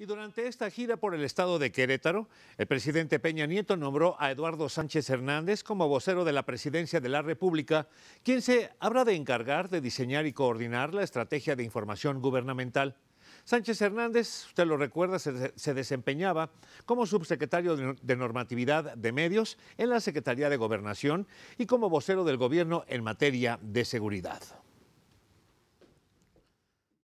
Y durante esta gira por el estado de Querétaro, el presidente Peña Nieto nombró a Eduardo Sánchez Hernández como vocero de la presidencia de la República, quien se habrá de encargar de diseñar y coordinar la estrategia de información gubernamental. Sánchez Hernández, usted lo recuerda, se, desempeñaba como subsecretario de Normatividad de Medios en la Secretaría de Gobernación y como vocero del Gobierno en materia de seguridad.